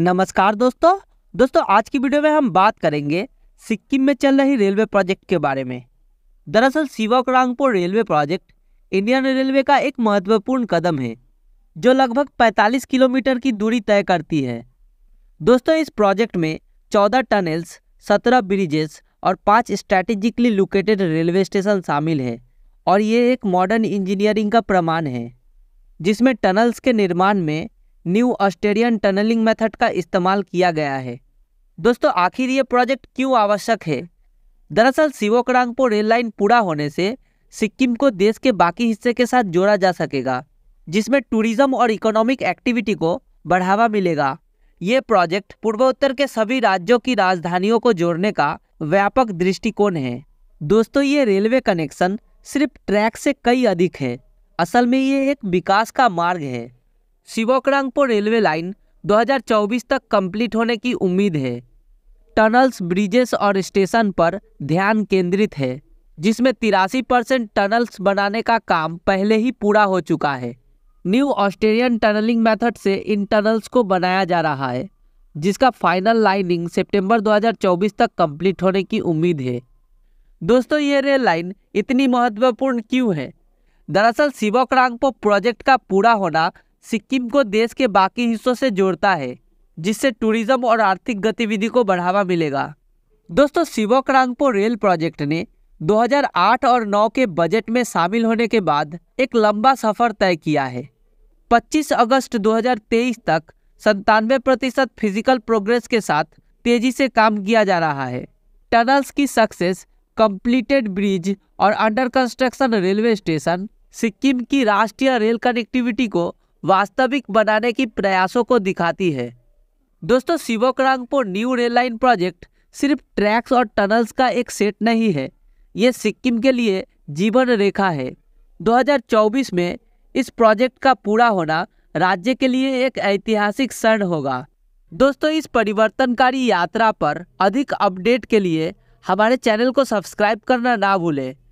नमस्कार दोस्तों दोस्तों आज की वीडियो में हम बात करेंगे सिक्किम में चल रही रेलवे प्रोजेक्ट के बारे में दरअसल क्रांगपुर रेलवे प्रोजेक्ट इंडियन रेलवे का एक महत्वपूर्ण कदम है जो लगभग 45 किलोमीटर की दूरी तय करती है दोस्तों इस प्रोजेक्ट में 14 टनल्स 17 ब्रिजेस और पाँच स्ट्रैटेजिकली लोकेटेड रेलवे स्टेशन शामिल है और ये एक मॉडर्न इंजीनियरिंग का प्रमाण है जिसमें टनल्स के निर्माण में न्यू ऑस्ट्रेलियन टनलिंग मेथड का इस्तेमाल किया गया है दोस्तों आखिर ये प्रोजेक्ट क्यों आवश्यक है दरअसल सिवोकड़ांगपो रेल लाइन पूरा होने से सिक्किम को देश के बाकी हिस्से के साथ जोड़ा जा सकेगा जिसमें टूरिज्म और इकोनॉमिक एक्टिविटी को बढ़ावा मिलेगा ये प्रोजेक्ट पूर्वोत्तर के सभी राज्यों की राजधानियों को जोड़ने का व्यापक दृष्टिकोण है दोस्तों ये रेलवे कनेक्शन सिर्फ ट्रैक से कई अधिक है असल में ये एक विकास का मार्ग है शिवकरांगपुर रेलवे लाइन 2024 तक कंप्लीट होने की उम्मीद है टनल्स ब्रिजेस और स्टेशन पर ध्यान केंद्रित है जिसमें तिरासी परसेंट टनल्स बनाने का काम पहले ही पूरा हो चुका है न्यू ऑस्ट्रेलियन टनलिंग मेथड से इन टनल्स को बनाया जा रहा है जिसका फाइनल लाइनिंग सितंबर 2024 तक कंप्लीट होने की उम्मीद है दोस्तों ये रेल लाइन इतनी महत्वपूर्ण क्यों है दरअसल शिवोक्रांगपो प्रोजेक्ट का पूरा होना सिक्किम को देश के बाकी हिस्सों से जोड़ता है जिससे टूरिज्म और आर्थिक गतिविधि को बढ़ावा मिलेगा दोस्तों शिवोक्रांगपो रेल प्रोजेक्ट ने 2008 और 9 के बजट में शामिल होने के बाद एक लंबा सफर तय किया है 25 अगस्त 2023 तक संतानवे प्रतिशत फिजिकल प्रोग्रेस के साथ तेजी से काम किया जा रहा है टनल्स की सक्सेस कंप्लीटेड ब्रिज और under construction railway station Sikkim की राष्ट्रीय रेल कनेक्टिविटी को वास्तविक बनाने की प्रयासों को दिखाती है दोस्तों शिवोकरांगपुर न्यू रेल लाइन प्रोजेक्ट सिर्फ ट्रैक्स और टनल्स का एक सेट नहीं है ये सिक्किम के लिए जीवन रेखा है 2024 में इस प्रोजेक्ट का पूरा होना राज्य के लिए एक ऐतिहासिक क्षण होगा दोस्तों इस परिवर्तनकारी यात्रा पर अधिक अपडेट के लिए हमारे चैनल को सब्सक्राइब करना ना भूलें